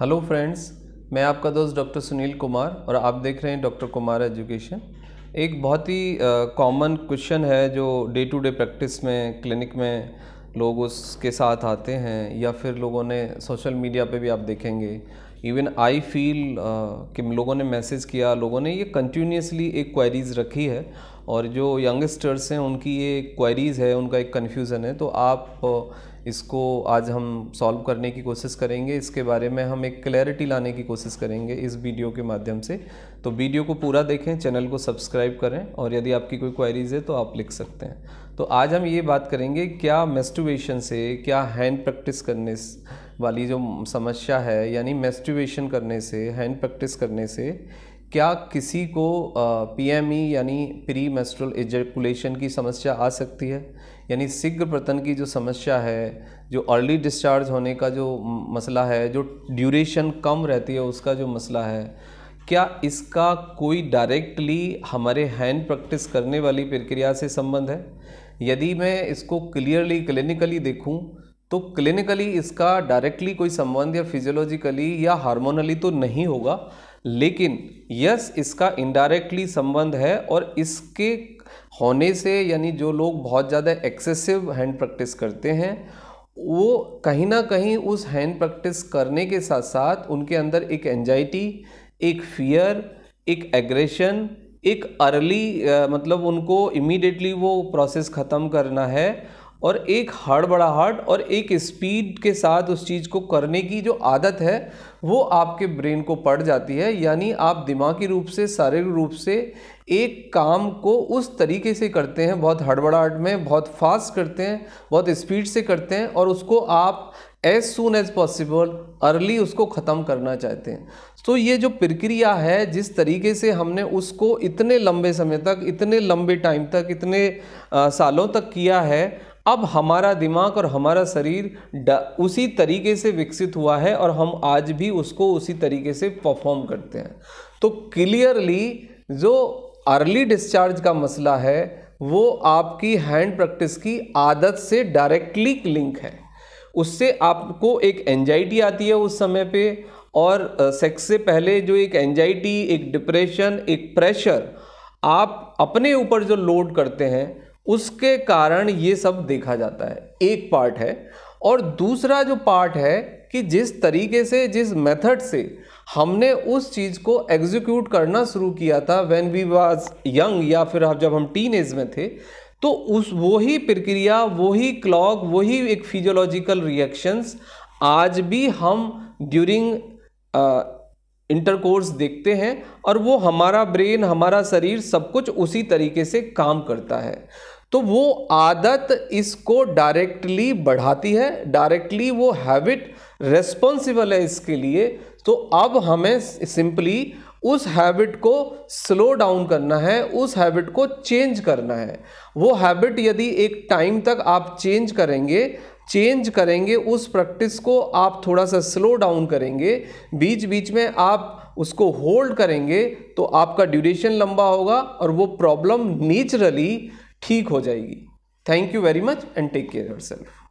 hello friends मैं आपका दोस्त डॉक्टर सुनील कुमार और आप देख रहे हैं डॉक्टर कुमार एजुकेशन एक बहुत ही कॉमन क्वेश्चन है जो डे टू डे प्रैक्टिस में क्लिनिक में लोग उसके साथ आते हैं या फिर लोगों ने सोशल मीडिया पे भी आप देखेंगे इवन आई फील कि लोगों ने मैसेज किया लोगों ने ये कंटिन्यूसली एक क्वेरीज़ रखी है और जो यंगस्टर्स हैं उनकी ये क्वेरीज़ है उनका एक कन्फ्यूज़न है तो आप इसको आज हम सॉल्व करने की कोशिश करेंगे इसके बारे में हम एक क्लैरिटी लाने की कोशिश करेंगे इस वीडियो के माध्यम से तो वीडियो को पूरा देखें चैनल को सब्सक्राइब करें और यदि आपकी कोई क्वेरीज है तो आप लिख सकते हैं तो आज हम ये बात करेंगे क्या मेस्टुबेशन से क्या हैंड प्रैक्टिस करने वाली जो समस्या है यानी मेस्टुबेशन करने से हैंड प्रैक्टिस करने से क्या किसी को पीएमई e यानी प्री मेस्ट्रल एजकुलेशन की समस्या आ सकती है यानी शीघ्र प्रतन की जो समस्या है जो अर्ली डिस्चार्ज होने का जो मसला है जो ड्यूरेशन कम रहती है उसका जो मसला है क्या इसका कोई डायरेक्टली हमारे हैंड प्रैक्टिस करने वाली प्रक्रिया से संबंध है यदि मैं इसको क्लियरली क्लिनिकली देखूं तो क्लिनिकली इसका डायरेक्टली कोई संबंध या फिजियोलॉजिकली या हार्मोनली तो नहीं होगा लेकिन यस इसका इनडायरेक्टली संबंध है और इसके होने से यानी जो लोग बहुत ज़्यादा एक्सेसिव हैंड प्रैक्टिस करते हैं वो कहीं ना कहीं उस हैंड प्रैक्टिस करने के साथ साथ उनके अंदर एक एंजाइटी एक फियर एक एग्रेशन एक अर्ली मतलब उनको इमीडिएटली वो प्रोसेस ख़त्म करना है और एक हार्ट और एक स्पीड के साथ उस चीज़ को करने की जो आदत है वो आपके ब्रेन को पड़ जाती है यानी आप दिमागी रूप से शारीरिक रूप से एक काम को उस तरीके से करते हैं बहुत हड़बड़ाहट में बहुत फास्ट करते हैं बहुत स्पीड से करते हैं और उसको आप as soon as possible early उसको ख़त्म करना चाहते हैं तो ये जो प्रक्रिया है जिस तरीके से हमने उसको इतने लंबे समय तक इतने लंबे टाइम तक इतने आ, सालों तक किया है अब हमारा दिमाग और हमारा शरीर उसी तरीके से विकसित हुआ है और हम आज भी उसको उसी तरीके से परफॉर्म करते हैं तो क्लियरली जो अर्ली डिस्चार्ज का मसला है वो आपकी हैंड प्रैक्टिस की आदत से डायरेक्टली लिंक है उससे आपको एक एंजाइटी आती है उस समय पे और सेक्स से पहले जो एक एंजाइटी एक डिप्रेशन एक प्रेशर आप अपने ऊपर जो लोड करते हैं उसके कारण ये सब देखा जाता है एक पार्ट है और दूसरा जो पार्ट है कि जिस तरीके से जिस मेथड से हमने उस चीज़ को एग्जीक्यूट करना शुरू किया था व्हेन वी वाज यंग या फिर जब हम टीन एज में थे तो उस वही प्रक्रिया वही क्लॉक वही एक फिजियोलॉजिकल रिएक्शंस आज भी हम ड्यूरिंग इंटरकोर्स देखते हैं और वो हमारा ब्रेन हमारा शरीर सब कुछ उसी तरीके से काम करता है तो वो आदत इसको डायरेक्टली बढ़ाती है डायरेक्टली वो हैबिट रेस्पॉन्सिबल है इसके लिए तो अब हमें सिंपली उस हैबिट को स्लो डाउन करना है उस हैबिट को चेंज करना है वो हैबिट यदि एक टाइम तक आप चेंज करेंगे चेंज करेंगे उस प्रैक्टिस को आप थोड़ा सा स्लो डाउन करेंगे बीच बीच में आप उसको होल्ड करेंगे तो आपका ड्यूरेशन लंबा होगा और वो प्रॉब्लम नेचुरली ठीक हो जाएगी thank you very much and take care your self